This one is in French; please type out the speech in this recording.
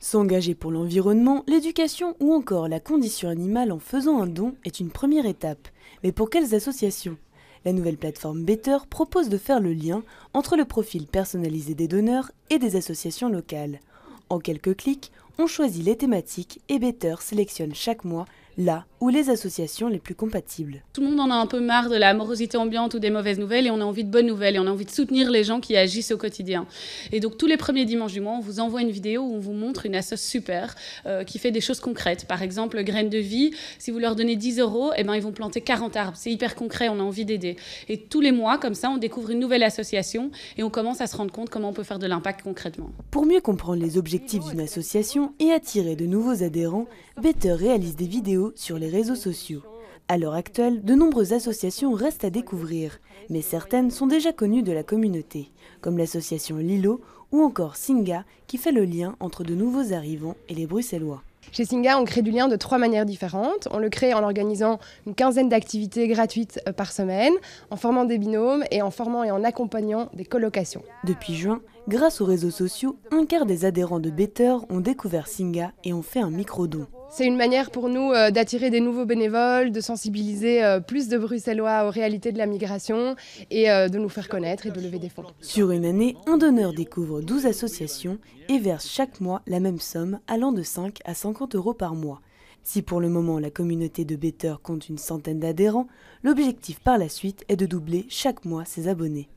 S'engager pour l'environnement, l'éducation ou encore la condition animale en faisant un don est une première étape. Mais pour quelles associations La nouvelle plateforme Better propose de faire le lien entre le profil personnalisé des donneurs et des associations locales. En quelques clics, on choisit les thématiques et Better sélectionne chaque mois là où les associations les plus compatibles. Tout le monde en a un peu marre de la morosité ambiante ou des mauvaises nouvelles et on a envie de bonnes nouvelles et on a envie de soutenir les gens qui agissent au quotidien. Et donc tous les premiers dimanches du mois, on vous envoie une vidéo où on vous montre une asso super euh, qui fait des choses concrètes. Par exemple, graines de vie, si vous leur donnez 10 euros, eh ben, ils vont planter 40 arbres. C'est hyper concret, on a envie d'aider. Et tous les mois, comme ça, on découvre une nouvelle association et on commence à se rendre compte comment on peut faire de l'impact concrètement. Pour mieux comprendre les objectifs d'une association, et attirer de nouveaux adhérents, Better réalise des vidéos sur les réseaux sociaux. À l'heure actuelle, de nombreuses associations restent à découvrir, mais certaines sont déjà connues de la communauté, comme l'association Lilo ou encore Singa qui fait le lien entre de nouveaux arrivants et les Bruxellois. Chez Singa, on crée du lien de trois manières différentes. On le crée en organisant une quinzaine d'activités gratuites euh, par semaine, en formant des binômes et en formant et en accompagnant des colocations. Depuis juin, grâce aux réseaux sociaux, un quart des adhérents de Better ont découvert Singa et ont fait un micro-don. C'est une manière pour nous euh, d'attirer des nouveaux bénévoles, de sensibiliser euh, plus de Bruxellois aux réalités de la migration et euh, de nous faire connaître et de lever des fonds. Sur une année, un donneur découvre 12 associations et verse chaque mois la même somme allant de 5 à 50 euros par mois. Si pour le moment la communauté de Better compte une centaine d'adhérents, l'objectif par la suite est de doubler chaque mois ses abonnés.